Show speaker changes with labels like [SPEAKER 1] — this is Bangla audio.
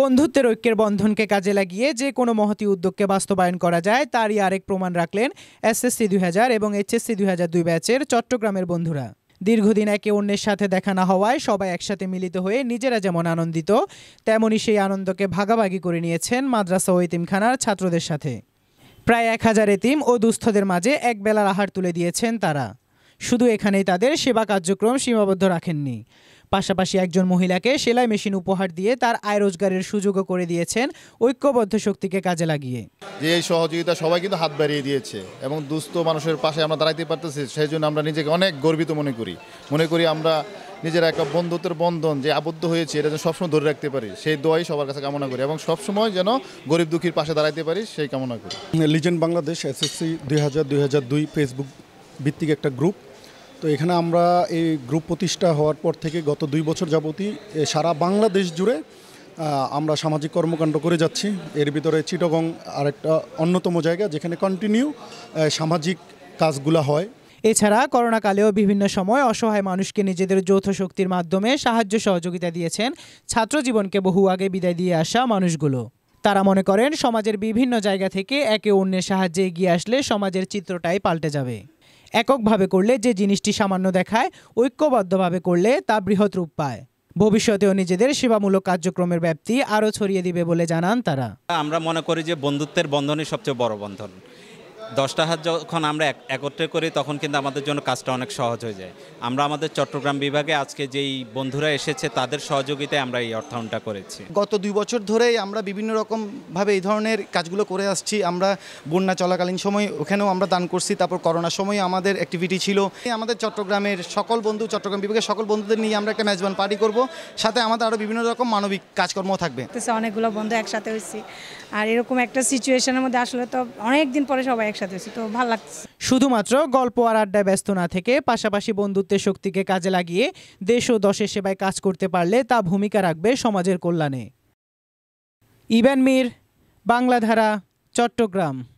[SPEAKER 1] বন্ধুত্বের ঐক্যের বন্ধনকে কাজে লাগিয়ে যে কোনো মহতি উদ্যোগকে বাস্তবায়ন করা যায় তারই আরেক প্রমাণ রাখলেন এসএসসি দুই এবং এইচএসসি দুই দুই ব্যাচের চট্টগ্রামের বন্ধুরা দীর্ঘদিন একে অন্যের সাথে দেখা না হওয়ায় সবাই একসাথে মিলিত হয়ে নিজেরা যেমন আনন্দিত তেমনই সেই আনন্দকে ভাগাভাগি করে নিয়েছেন মাদ্রাসা ওয়েতিমখানার ছাত্রদের সাথে প্রায় এক হাজার এতিম ও দুস্থদের মাঝে এক বেলার আহার তুলে দিয়েছেন তারা শুধু এখানেই তাদের সেবা কার্যক্রম সীমাবদ্ধ রাখেননি পাশাপাশি একজন মহিলাকে সেলাই মেশিন উপহার দিয়ে তার আয় রোজগারের সুযোগও করে দিয়েছেন ঐক্যবদ্ধ শক্তিকে কাজে লাগিয়ে
[SPEAKER 2] যে এই সহযোগিতা সবাই কিন্তু হাত বাড়িয়ে দিয়েছে এবং দুস্থ মানুষের পাশে আমরা দাঁড়াইতে পারতেছি সেই জন্য আমরা নিজেকে অনেক গর্বিত মনে করি মনে করি আমরা নিজের একটা বন্ধুত্বের বন্ধন যে আবদ্ধ হয়েছে এটা যেন সবসময় ধরে রাখতে পারি সেই দোয়াই সবার কাছে কামনা করি এবং সবসময় যেন গরিব দুঃখীর পাশে দাঁড়াইতে পারি সেই কামনা করি
[SPEAKER 3] লিজেন্ড বাংলাদেশ এসএসসি দুই হাজার দুই হাজার দুই ফেসবুক ভিত্তিক একটা গ্রুপ তো এখানে আমরা এই গ্রুপ প্রতিষ্ঠা হওয়ার পর থেকে গত দুই বছর যাবতই সারা বাংলাদেশ জুড়ে আমরা সামাজিক কর্মকাণ্ড করে যাচ্ছি এর ভিতরে চিটগং আরেকটা অন্যতম জায়গা যেখানে কন্টিনিউ
[SPEAKER 1] সামাজিক কাজগুলো হয় এছাড়া করোনাকালেও বিভিন্ন সময় অসহায় মানুষকে নিজেদের যৌথ শক্তির মাধ্যমে সাহায্য সহযোগিতা দিয়েছেন ছাত্র জীবনকে বহু আগে বিদায় দিয়ে আসা মানুষগুলো তারা মনে করেন সমাজের বিভিন্ন জায়গা থেকে একে অন্যের সাহায্যে এগিয়ে আসলে সমাজের চিত্রটাই পাল্টে যাবে এককভাবে করলে যে জিনিসটি সামান্য দেখায় ঐক্যবদ্ধভাবে করলে তা বৃহৎ রূপ পায় ভবিষ্যতেও নিজেদের সেবামূলক কার্যক্রমের ব্যাপ্তি আরও ছড়িয়ে দিবে বলে জানান তারা
[SPEAKER 4] আমরা মনে করি যে বন্ধুত্বের বন্ধনই সবচেয়ে বড় বন্ধন দশটা হাত যখন আমরা একত্রে করি তখন কিন্তু আমাদের জন্য কাজটা অনেক সহজ হয়ে যায় আমরা আমাদের চট্টগ্রাম বিভাগে আজকে যেই বন্ধুরা এসেছে তাদের সহযোগিতায় আমরা এই অর্থায়নটা করেছি
[SPEAKER 5] গত দুই বছর ধরেই আমরা বিভিন্ন রকমভাবে এই ধরনের কাজগুলো করে আসছি আমরা বন্যা চলাকালীন সময় ওখানেও আমরা দান করছি তারপর করোনার সময় আমাদের অ্যাক্টিভিটি ছিল আমাদের চট্টগ্রামের সকল বন্ধু চট্টগ্রাম বিভাগের সকল বন্ধুদের নিয়ে আমরা একটা মেজবান পার্টি করব সাথে আমাদের আরও বিভিন্ন রকম মানবিক কাজকর্ম থাকবে
[SPEAKER 1] অনেকগুলো বন্ধু একসাথে হয়েছি আর এরকম একটা সিচুয়েশনের মধ্যে আসলে তো অনেকদিন পরে সবাই একসাথে একসাথে তো ভালো লাগছে শুধুমাত্র গল্প আর আড্ডায় ব্যস্ত না থেকে পাশাপাশি বন্ধুত্বের শক্তিকে কাজে লাগিয়ে দেশ ও দশের সেবায় কাজ করতে পারলে তা ভূমিকা রাখবে সমাজের কল্যাণে ইভেন মির বাংলাধারা চট্টগ্রাম